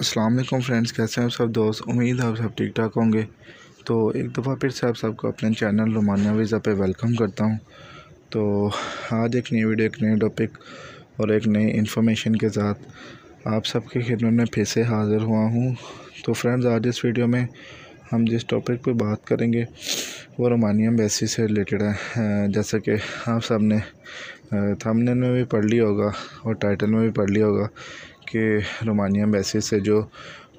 अस्सलाम वालेकुम फ्रेंड्स कैसे हैं सब दोस्त उम्मीद है आप सब ठीक ठाक होंगे तो एक दफ़ा फिर से आप सबको अपने चैनल रोमानिया वीज़ा पे वेलकम करता हूँ तो आज एक नई वीडियो एक नए टॉपिक और एक नई इन्फॉर्मेशन के साथ आप सबके खिदमत में फिर से हाज़िर हुआ हूँ तो फ्रेंड्स आज इस वीडियो में हम जिस टॉपिक पर बात करेंगे वो रोमानिया एम्बेसी से रिलेटेड है जैसा कि आप सब ने थंबनेल में भी पढ़ लिया होगा और टाइटल में भी पढ़ लिया होगा के रोमानिया अम्बेसी से जो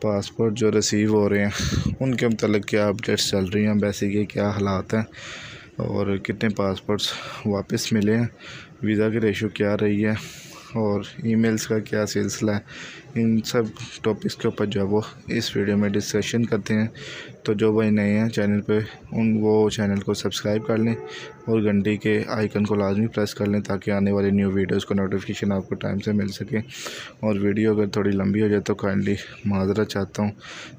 पासपोर्ट जो रिसीव हो रहे हैं उनके मतलब क्या अपडेट्स चल रही हैं अम्बेसी के क्या हालात हैं और कितने पासपोर्ट्स वापस मिले हैं वीज़ा की रेशो क्या रही है और ईमेल्स का क्या सिलसिला है इन सब टॉपिक्स के ऊपर जो है वो इस वीडियो में डिस्कशन करते हैं तो जो भाई नए हैं चैनल पे उन वो चैनल को सब्सक्राइब कर लें और घंटी के आइकन को लाजमी प्रेस कर लें ताकि आने वाले न्यू वीडियोस का नोटिफिकेशन आपको टाइम से मिल सके और वीडियो अगर थोड़ी लंबी हो जाए तो काइंडली माजरा चाहता हूँ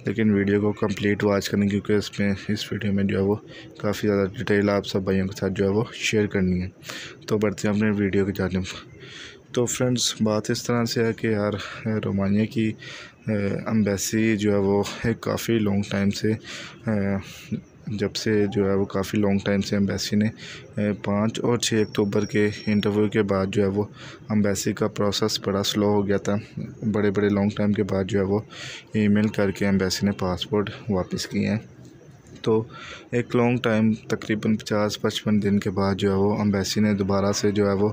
लेकिन वीडियो को कम्प्लीट वॉच करें क्योंकि इसमें इस वीडियो में जो है वो काफ़ी ज़्यादा डिटेल आप सब भाइयों के साथ जो है वो शेयर करनी है तो बढ़ते हैं अपने वीडियो की जानब तो फ्रेंड्स बात इस तरह से है कि यार रोमानिया की अम्बेसी जो है वो काफ़ी लॉन्ग टाइम से जब से जो है वो काफ़ी लॉन्ग टाइम से अम्बेसी ने पाँच और छः अक्टूबर के इंटरव्यू के बाद जो है वो अम्बेसी का प्रोसेस बड़ा स्लो हो गया था बड़े बड़े लॉन्ग टाइम के बाद जो है वो ईमेल करके अम्बेसी ने पासपोर्ट वापस किए हैं तो एक लॉन्ग टाइम तकरीबन पचास पचपन दिन के बाद जो है वो अम्बेसी ने दोबारा से जो है वो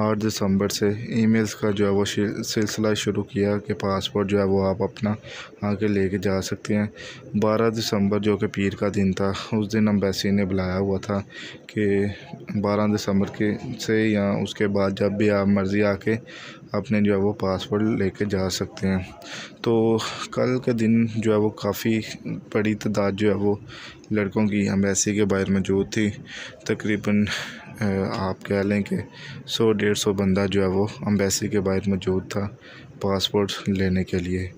आठ दिसंबर से ईमेल्स का जो है वो सिलसिला शुरू किया कि पासपोर्ट जो है वो आप अपना आगे लेके जा सकते हैं बारह दिसंबर जो कि पीर का दिन था उस दिन अम्बेसी ने बुलाया हुआ था कि बारह दिसंबर के से या उसके बाद जब भी आप मर्ज़ी आके अपने जो है वो पासवर्ड लेके जा सकते हैं तो कल के दिन जो है वो काफ़ी बड़ी तादाद जो है वो लड़कों की अम्बेसी के बाहर मौजूद थी तकरीबन आप कह लें कि सौ डेढ़ सौ बंदा जो है वो अम्बेसी के बाहर मौजूद था पासपोर्ट लेने के लिए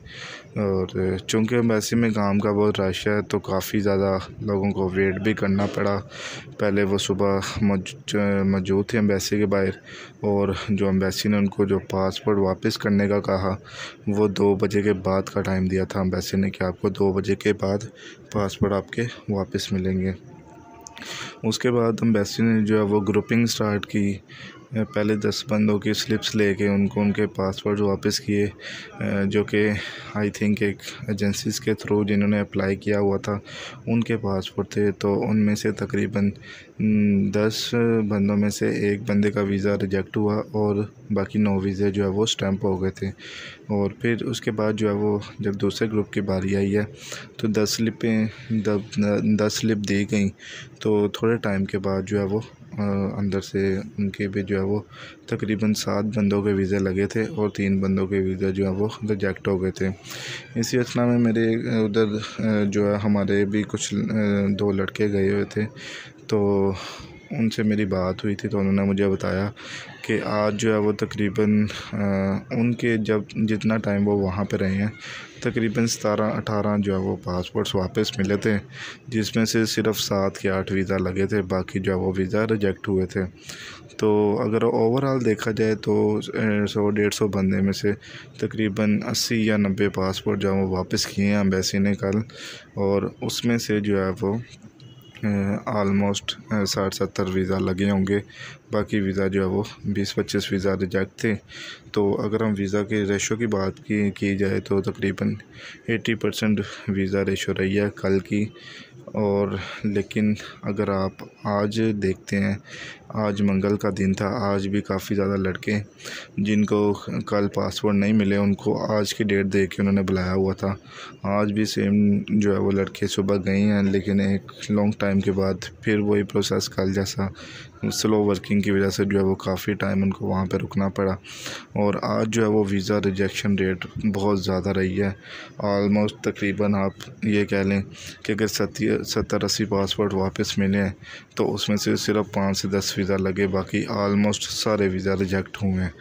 और चूँकि अम्बेसी में काम का बहुत रश है तो काफ़ी ज़्यादा लोगों को वेट भी करना पड़ा पहले वो सुबह मौजूद थे अम्बेसी के बाहर और जो अम्बेसी ने उनको जो पासपोर्ट वापस करने का कहा वो दो बजे के बाद का टाइम दिया था अम्बेसी ने कि आपको दो बजे के बाद पासवर्ड आपके वापस मिलेंगे उसके बाद अम्बेसी ने जो है वो ग्रुपिंग स्टार्ट की पहले दस बंदों की स्लिप्स लेके उनको उनके पासवर्ड वापस किए जो कि आई थिंक एक एजेंसीज़ के थ्रू जिन्होंने अप्लाई किया हुआ था उनके पासवर्ड थे तो उनमें से तकरीबन दस बंदों में से एक बंदे का वीज़ा रिजेक्ट हुआ और बाकी नौ वीज़े जो है वो स्टैम्प हो गए थे और फिर उसके बाद जो है वो जब दूसरे ग्रुप की बारी आई है तो दस स्लिपें दस स्लिप दी गई तो थोड़े टाइम के बाद जो है वो अंदर से उनके भी जो है वो तकरीबन सात बंदों के वीज़े लगे थे और तीन बंदों के वीज़े जो है वो रिजेक्ट हो गए थे इसी अथना में मेरे उधर जो है हमारे भी कुछ दो लड़के गए हुए थे तो उनसे मेरी बात हुई थी तो उन्होंने मुझे बताया कि आज जो है वो तकरीबन उनके जब जितना टाइम वो वहाँ पे रहे हैं तकरीबन सतारह अठारह जो है वो पासपोर्ट्स वापस मिले थे जिसमें से सिर्फ सात या आठ वीज़ा लगे थे बाकी जो है वो वीज़ा रिजेक्ट हुए थे तो अगर ओवरऑल देखा जाए तो सौ डेढ़ सौ बंदे में से तकरीबन अस्सी या नब्बे पासपोर्ट जो है वो वापस किए हैं अम्बेसी ने कल और उसमें से जो है वो आलमोस्ट साठ सत्तर वीज़ा लगे होंगे बाकी वीज़ा जो है वो बीस पच्चीस वीज़ा रिजेक्ट थे तो अगर हम वीज़ा के रेशो की बात की की जाए तो तकरीबन एटी परसेंट वीज़ा रेशो रही है कल की और लेकिन अगर आप आज देखते हैं आज मंगल का दिन था आज भी काफ़ी ज़्यादा लड़के जिनको कल पासपोर्ट नहीं मिले उनको आज की डेट दे के उन्होंने बुलाया हुआ था आज भी सेम जो है वो लड़के सुबह गए हैं लेकिन एक लॉन्ग टाइम के बाद फिर वही प्रोसेस कल जैसा स्लो वर्किंग की वजह से जो है वो काफ़ी टाइम उनको वहाँ पर रुकना पड़ा और आज जो है वो वीज़ा रिजेक्शन रेट बहुत ज़्यादा रही है आलमोस्ट तकरीबन आप ये कह लें कि अगर सती सत्तर अस्सी पासपोर्ट वापस मिले हैं तो उसमें से सिर्फ पाँच से दस वीज़ा लगे बाकी आलमोस्ट सारे वीज़ा रिजेक्ट हुए हैं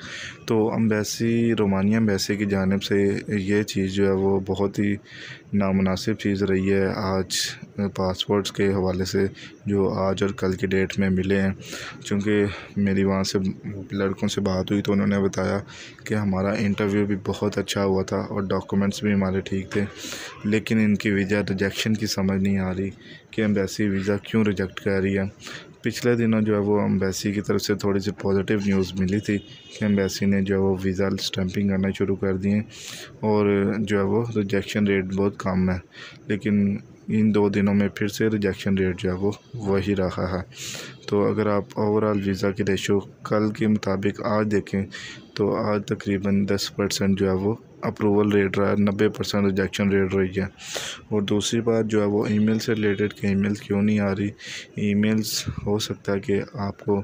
तो अम्बेसी रोमानिया अम्बेसी की जानब से ये चीज़ जो है वो बहुत ही नामनासिब चीज़ रही है आज पासपोर्ट्स के हवाले से जो आज और कल की डेट में मिले हैं चूँकि मेरी वहाँ से लड़कों से बात हुई तो उन्होंने बताया कि हमारा इंटरव्यू भी बहुत अच्छा हुआ था और डॉक्यूमेंट्स भी हमारे ठीक थे लेकिन इनकी वीज़ा रिजेक्शन की समझ नहीं आ रही कि एम्बेसी वीज़ा क्यों रिजेक्ट कर रही है पिछले दिनों जो है वो अम्बेसी की तरफ से थोड़ी सी पॉजिटिव न्यूज़ मिली थी कि अम्बेसी ने जो है वो वीज़ा स्टैंपिंग करना शुरू कर दिए और जो है वो रिजेक्शन रेट बहुत कम है लेकिन इन दो दिनों में फिर से रिजेक्शन रेट जो है वो वही रहा है तो अगर आप ओवरऑल वीज़ा की रेशो कल के मुताबिक आज देखें तो आज तकरीबन दस परसेंट जो है वो अप्रूवल रेट रहा नब्बे परसेंट रिजेक्शन रेट रही है और दूसरी बात जो है वो ईमेल से रिलेटेड कि ईमेल क्यों नहीं आ रही ईमेल्स हो सकता है कि आपको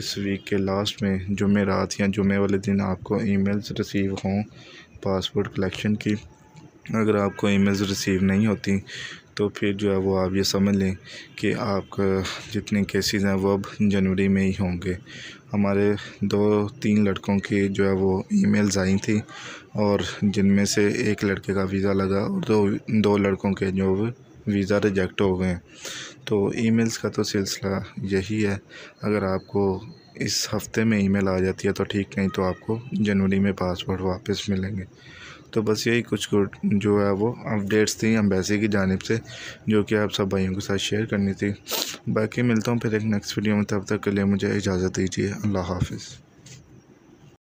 इस वीक के लास्ट में जुमे रात या जुमे वाले दिन आपको ईमेल्स रिसीव हों पासपोर्ट कलेक्शन की अगर आपको ईमेल्स रिसीव नहीं होती तो फिर जो है वो आप ये समझ लें कि आपका जितने केसेस हैं वो अब जनवरी में ही होंगे हमारे दो तीन लड़कों की जो है वो ईमेल्स आई थी और जिनमें से एक लड़के का वीज़ा लगा और दो दो लड़कों के जो वीज़ा रिजेक्ट हो गए तो ईमेल्स का तो सिलसिला यही है अगर आपको इस हफ़्ते में ईमेल आ जाती है तो ठीक नहीं तो आपको जनवरी में पासपोर्ट वापस मिलेंगे तो बस यही कुछ जो है वो अपडेट्स थी अम्बेसी की जानब से जो कि आप सब भाइयों के साथ शेयर करनी थी बाकी मिलता हूँ फिर एक नेक्स्ट वीडियो में तब तक के लिए मुझे इजाज़त दीजिए अल्लाह हाफिज़